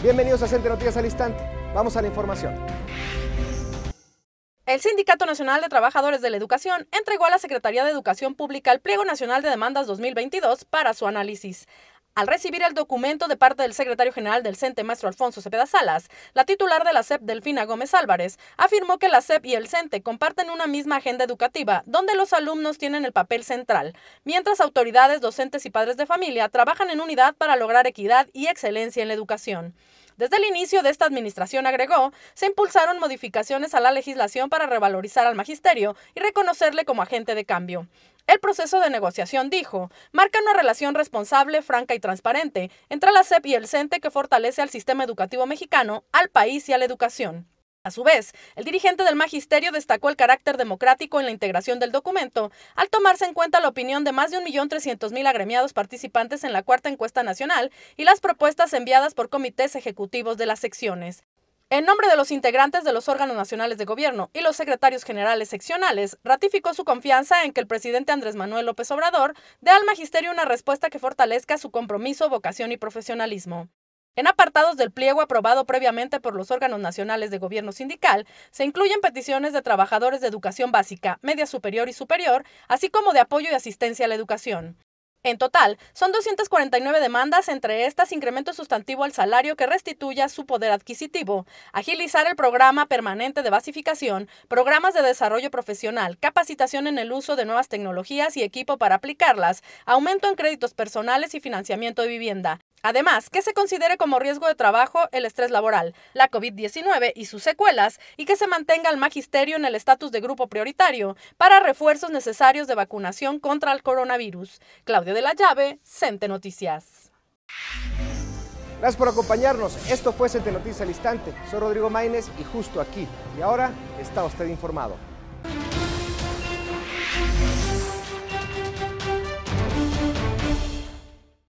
Bienvenidos a Centro Noticias al Instante. Vamos a la información. El Sindicato Nacional de Trabajadores de la Educación entregó a la Secretaría de Educación Pública el Pliego Nacional de Demandas 2022 para su análisis. Al recibir el documento de parte del secretario general del CENTE, e, maestro Alfonso Cepeda Salas, la titular de la CEP, Delfina Gómez Álvarez, afirmó que la CEP y el CENTE e comparten una misma agenda educativa, donde los alumnos tienen el papel central, mientras autoridades, docentes y padres de familia trabajan en unidad para lograr equidad y excelencia en la educación. Desde el inicio de esta administración, agregó, se impulsaron modificaciones a la legislación para revalorizar al magisterio y reconocerle como agente de cambio. El proceso de negociación, dijo, marca una relación responsable, franca y transparente entre la CEP y el CENTE e que fortalece al sistema educativo mexicano, al país y a la educación. A su vez, el dirigente del magisterio destacó el carácter democrático en la integración del documento, al tomarse en cuenta la opinión de más de 1.300.000 agremiados participantes en la cuarta encuesta nacional y las propuestas enviadas por comités ejecutivos de las secciones. En nombre de los integrantes de los órganos nacionales de gobierno y los secretarios generales seccionales, ratificó su confianza en que el presidente Andrés Manuel López Obrador dé al magisterio una respuesta que fortalezca su compromiso, vocación y profesionalismo. En apartados del pliego aprobado previamente por los órganos nacionales de gobierno sindical, se incluyen peticiones de trabajadores de educación básica, media superior y superior, así como de apoyo y asistencia a la educación. En total, son 249 demandas, entre estas incremento sustantivo al salario que restituya su poder adquisitivo, agilizar el programa permanente de basificación, programas de desarrollo profesional, capacitación en el uso de nuevas tecnologías y equipo para aplicarlas, aumento en créditos personales y financiamiento de vivienda, Además, que se considere como riesgo de trabajo el estrés laboral, la COVID-19 y sus secuelas, y que se mantenga el magisterio en el estatus de grupo prioritario para refuerzos necesarios de vacunación contra el coronavirus. Claudia de la Llave, Cente Noticias. Gracias por acompañarnos. Esto fue Cente Noticias al Instante. Soy Rodrigo Maínez y justo aquí. Y ahora está usted informado.